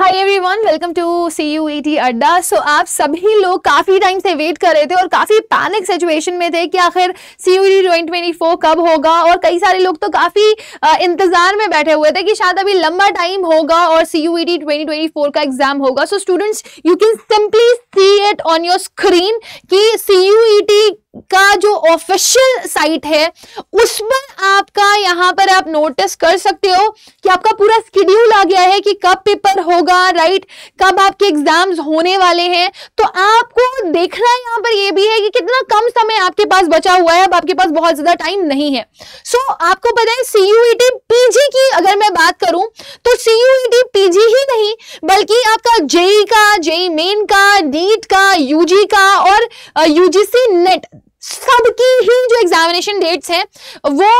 Hi everyone welcome to C U E T Adda so आप सभी लोग काफ़ी टाइम से वेट कर रहे थे और काफ़ी पैनिक सिचुएशन में थे कि आखिर C U E T twenty twenty four कब होगा और कई सारे लोग तो काफ़ी इंतज़ार में बैठे हुए थे कि शायद अभी लंबा टाइम होगा और C U E T twenty twenty four का एग्जाम होगा so students you can simply see it on your screen कि सी यू ई टी का जो ऑफिशियल साइट है उस पर आपका यहाँ पर आप नोटिस कर सकते हो कि आपका पूरा स्केड्यूल आ गया है कि कब पेपर होगा राइट कब आपके एग्जाम्स होने वाले हैं तो आपको देखना यहाँ पर यह भी है कि कितना कम समय आपके पास बचा हुआ है अब आपके पास बहुत ज्यादा टाइम नहीं है सो so, आपको पता है सीयूईटी पीजी e की अगर मैं बात करूं तो सीयूईटी पीजी e ही नहीं बल्कि आपका जेई e का जेई मेन का नीट का यूजी का और यूजीसी नेट सबकी ही जो एग्जामिनेशन डेट्स हैं वो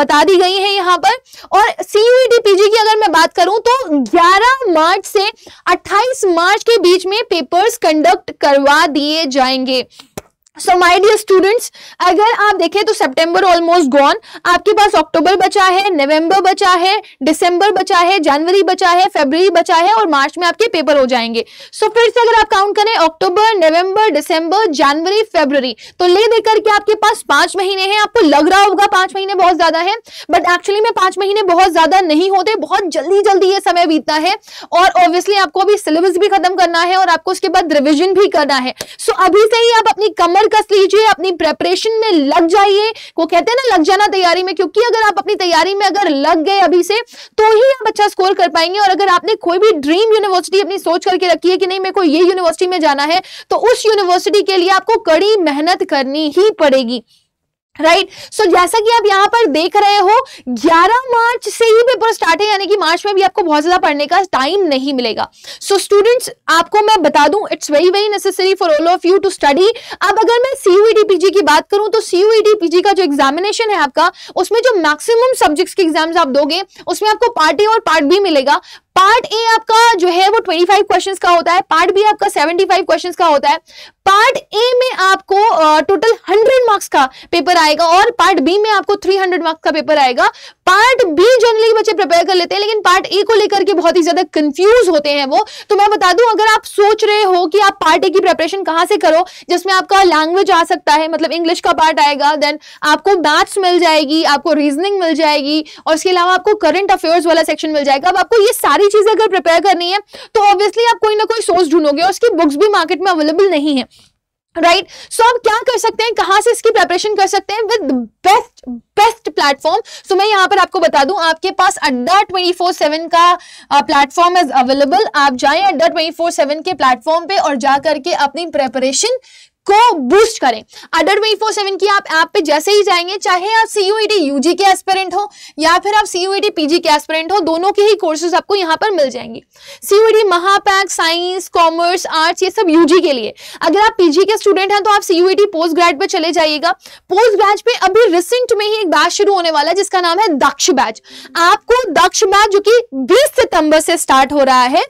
बता दी गई हैं यहाँ पर और सीयूईटी पीजी e की अगर मैं बात करूं तो 11 मार्च से 28 मार्च के बीच में पेपर्स कंडक्ट करवा दिए जाएंगे सो माई डियर स्टूडेंट्स अगर आप देखें तो सेप्टेम्बर ऑलमोस्ट गॉन आपके पास अक्टूबर बचा है नवंबर बचा है दिसंबर बचा है जनवरी बचा है फेबर बचा है और मार्च में आपके पेपर हो जाएंगे सो so, फिर से अगर आप काउंट करें अक्टूबर नवंबर दिसंबर जनवरी फेबर तो ले देकर के आपके पास पांच महीने हैं आपको लग रहा होगा पांच महीने बहुत ज्यादा है बट एक्चुअली में पांच महीने बहुत ज्यादा नहीं होते बहुत जल्दी जल्दी ये समय बीतता है और ऑब्वियसली आपको अभी सिलेबस भी खत्म करना है और आपको उसके बाद रिविजन भी करना है सो so, अभी से ही आप अपनी कमर पैर कस लीजिए अपनी प्रेपरेशन में लग जाइए वो कहते हैं ना लग जाना तैयारी में क्योंकि अगर आप अपनी तैयारी में अगर लग गए अभी से तो ही आप अच्छा स्कोर कर पाएंगे और अगर आपने कोई भी ड्रीम यूनिवर्सिटी अपनी सोच करके रखी है कि नहीं मेरे को ये यूनिवर्सिटी में जाना है तो उस यूनिवर्सिटी के लिए आपको कड़ी मेहनत करनी ही पड़ेगी राइट right? सो so, जैसा कि आप यहाँ पर देख रहे हो 11 मार्च से ही पेपर स्टार्ट है यानी कि मार्च में भी आपको बहुत ज्यादा पढ़ने का टाइम नहीं मिलेगा सो so, स्टूडेंट्स आपको मैं बता दूं it's very very necessary for all of you to study अब अगर मैं सीयूईडीपीजी e की बात करूं तो सीयूईडीपीजी e का जो एग्जामिनेशन है आपका उसमें जो मैक्सिमम सब्जेक्ट्स के एग्जाम्स आप दोगे उसमें आपको पार्ट ए और पार्ट बी मिलेगा पार्ट ए आपका जो है वो 25 क्वेश्चंस का होता है पार्ट बी आपका 75 क्वेश्चंस का होता है पार्ट ए में आपको टोटल 100 मार्क्स का पेपर आएगा और पार्ट बी में आपको 300 मार्क्स का पेपर आएगा पार्ट बी जनरली बच्चे प्रिपेयर कर लेते हैं लेकिन पार्ट ए को लेकर के बहुत ही ज्यादा कंफ्यूज होते हैं वो तो मैं बता दूं अगर आप सोच रहे हो कि आप पार्ट ए की प्रिपरेशन कहां से करो जिसमें आपका लैंग्वेज आ सकता है मतलब इंग्लिश का पार्ट आएगा देन आपको मैथ्स मिल जाएगी आपको रीजनिंग मिल जाएगी और उसके अलावा आपको करंट अफेयर्स वाला सेक्शन मिल जाएगा अब आपको ये सारी सारी चीजें अगर प्रिपेयर करनी है तो ऑब्वियसली आप कोई ना कोई सोर्स ढूंढोगे और उसकी बुक्स भी मार्केट में अवेलेबल नहीं है राइट right? सो so, आप क्या कर सकते हैं कहां से इसकी प्रेपरेशन कर सकते हैं with best best platform so मैं यहां पर आपको बता दूं आपके पास अड्डा ट्वेंटी फोर सेवन का प्लेटफॉर्म इज अवेलेबल आप जाएं अड्डा ट्वेंटी फोर सेवन के प्लेटफॉर्म पे और जाकर के अपनी प्रेपरेशन को बूस्ट करें अडर वी फोर सेवन की आप ऐप पे जैसे ही जाएंगे चाहे आप सीयूईटी यूजी e के एस्पेरेंट हो या फिर आप सीयूईटी पीजी e के एस्पेरेंट हो दोनों के ही कोर्सेज आपको यहां पर मिल जाएंगे सीयूईटी महापैक साइंस कॉमर्स आर्ट्स ये सब यूजी के लिए अगर आप पीजी के स्टूडेंट हैं तो आप सीयूईटी पोस्ट ग्रेड पे चले जाइएगा पोस्ट ग्रेड पे अभी रिसेंट में ही एक बैच शुरू होने वाला है जिसका नाम है दक्ष बैच आपको दक्ष बैच जो कि बीस सितंबर से स्टार्ट हो रहा है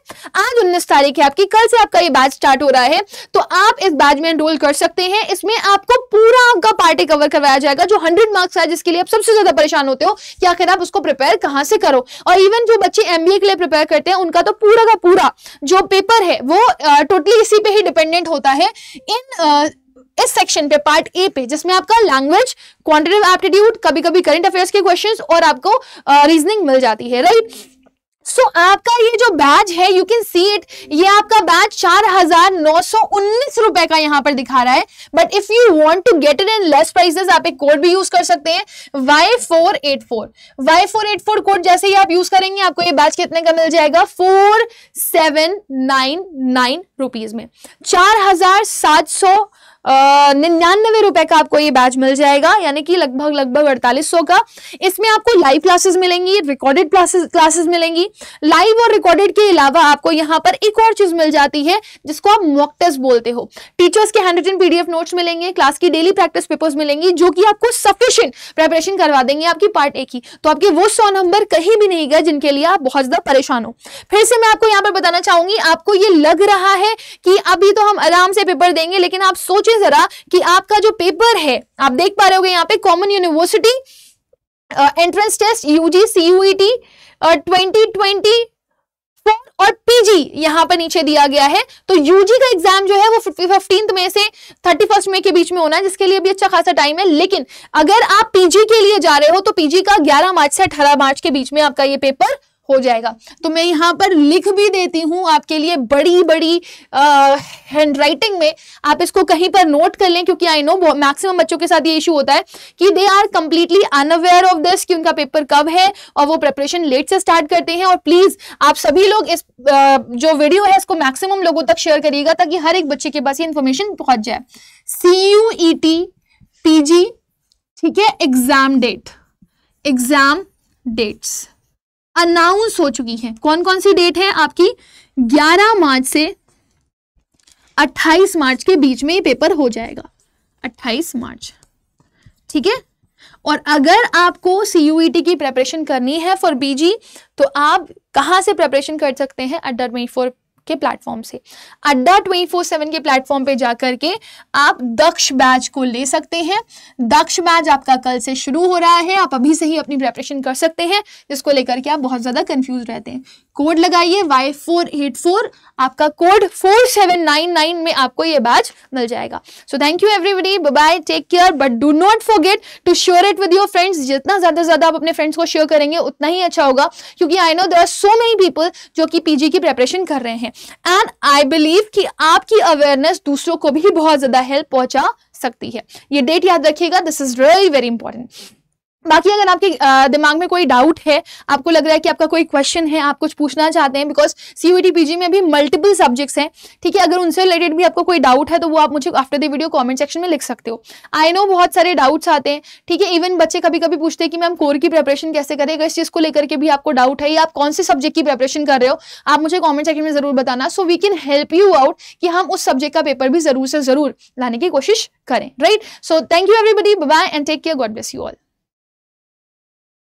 आज उन्नीस तारीख है आपकी कल से आपका ये बैच स्टार्ट हो रहा है तो आप इस बैच में एनरोल कर सकते हैं इसमें आपको पूरा आपका पार्टी कवर करवाया जाएगा जो हंड्रेड मार्क्स है जिसके लिए आप सबसे ज्यादा परेशान होते हो कि आखिर आप उसको प्रिपेयर कहां से करो और इवन जो बच्चे एमबीए के लिए प्रिपेयर करते हैं उनका तो पूरा का पूरा जो पेपर है वो टोटली इसी पे ही डिपेंडेंट होता है इन इस सेक्शन पे पार्ट ए पे जिसमें आपका लैंग्वेज क्वांटिटेटिव एप्टीट्यूड कभी कभी करंट अफेयर्स के क्वेश्चंस और आपको रीजनिंग uh, मिल जाती है राइट right? सो so, आपका ये जो बैच है यू कैन सी इट ये आपका बैच चार हजार नौ सौ उन्नीस रुपए का यहाँ पर दिखा रहा है but if you want to get it in less prices आप एक कोड भी यूज कर सकते हैं Y four eight four Y four eight four code जैसे ही आप यूज करेंगे आपको ये बैच कितने का मिल जाएगा four seven nine nine rupees में चार हजार सात सौ निन्यानवे रुपए का आपको ये बैच मिल जाएगा यानी कि लगभग लगभग अड़तालीस सौ का इसमें आपको लाइव क्लासेस मिलेंगी रिकॉर्डेड क्लासेस मिलेंगी लाइव और रिकॉर्डेड के अलावा आपको यहाँ पर एक और चीज मिल जाती है जिसको आप मॉक टेस्ट बोलते हो टीचर्स के हैंड रिटन पीडीएफ नोट्स मिलेंगे क्लास की डेली प्रैक्टिस पेपर्स मिलेंगी जो की आपको सफिशियंट प्रेपरेशन करवा देंगे आपकी पार्ट ए की तो आपके वो सौ नंबर कहीं भी नहीं गए जिनके लिए आप बहुत ज्यादा परेशान हो फिर से मैं आपको यहाँ पर बताना चाहूंगी आपको ये लग रहा है कि अभी तो हम आराम से पेपर देंगे लेकिन आप सोच सोचिए जरा कि आपका जो पेपर है आप देख पा रहे हो यहाँ पे common university entrance test UG CUET twenty twenty और पीजी यहां पर नीचे दिया गया है तो यूजी का एग्जाम जो है वो फिफ्टींथ में से थर्टी फर्स्ट में के बीच में होना है जिसके लिए भी अच्छा खासा टाइम है लेकिन अगर आप पीजी के लिए जा रहे हो तो पीजी का ग्यारह मार्च से अठारह मार्च के बीच में आपका ये पेपर हो जाएगा तो मैं यहाँ पर लिख भी देती हूँ आपके लिए बड़ी बड़ी हैंड राइटिंग में आप इसको कहीं पर नोट कर लें क्योंकि आई नो मैक्सिमम बच्चों के साथ ये इशू होता है कि they are completely unaware of this कि उनका पेपर कब है और वो प्रेपरेशन लेट से स्टार्ट करते हैं और प्लीज़ आप सभी लोग इस आ, जो वीडियो है इसको मैक्सिमम लोगों तक शेयर करिएगा ताकि हर एक बच्चे के पास ये इन्फॉर्मेशन पहुंच जाए C U E T P G ठीक है exam date exam dates announce हो चुकी है कौन कौन सी डेट है आपकी 11 मार्च से 28 मार्च के बीच में ये पेपर हो जाएगा 28 मार्च ठीक है और अगर आपको सी e की प्रेपरेशन करनी है फॉर बीजी तो आप कहाँ से प्रेपरेशन कर सकते हैं अंडर मई फॉर के प्लेटफॉर्म से अड्डा ट्वेंटी फोर सेवन के प्लेटफॉर्म पे जाकर के आप दक्ष बैच को ले सकते हैं दक्ष बैच आपका कल से शुरू हो रहा है आप अभी से ही अपनी प्रेपरेशन कर सकते हैं जिसको लेकर के आप बहुत ज़्यादा कंफ्यूज रहते हैं कोड लगाइए वाई फोर एट फोर आपका code four seven nine nine में आपको ये बैच मिल जाएगा so thank you everybody bye take care but do not forget to share it with your friends जितना ज़्यादा ज़्यादा आप अपने फ्रेंड्स को शेयर करेंगे उतना ही अच्छा होगा क्योंकि I know there are so many people जो कि पीजी की प्रेपरेशन कर रहे हैं एंड आई बिलीव कि आपकी अवेयरनेस दूसरों को भी बहुत ज़्यादा हेल्प पहुंचा सकती है ये डेट याद रखिएगा this is really very important बाकी अगर आपके दिमाग में कोई डाउट है आपको लग रहा है कि आपका कोई क्वेश्चन है आप कुछ पूछना चाहते हैं बिकॉज सी पीजी में भी मल्टीपल सब्जेक्ट्स हैं ठीक है अगर उनसे रिलेटेड भी आपको कोई डाउट है तो वो आप मुझे after the video comment section में लिख सकते हो आई नो बहुत सारे डाउट्स आते हैं ठीक है इवन बच्चे कभी कभी पूछते हैं कि मैम कोर की प्रेपरेशन कैसे करें अगर इस चीज़ को लेकर के भी आपको डाउट है या आप कौन से सब्जेक्ट की प्रेपरेशन कर रहे हो आप मुझे कॉमेंट सेक्शन में ज़रूर बताना so we can help you out कि हम उस सब्जेक्ट का पेपर भी ज़रूर से ज़रूर लाने की कोशिश करें right so thank you everybody bye and take care God bless you all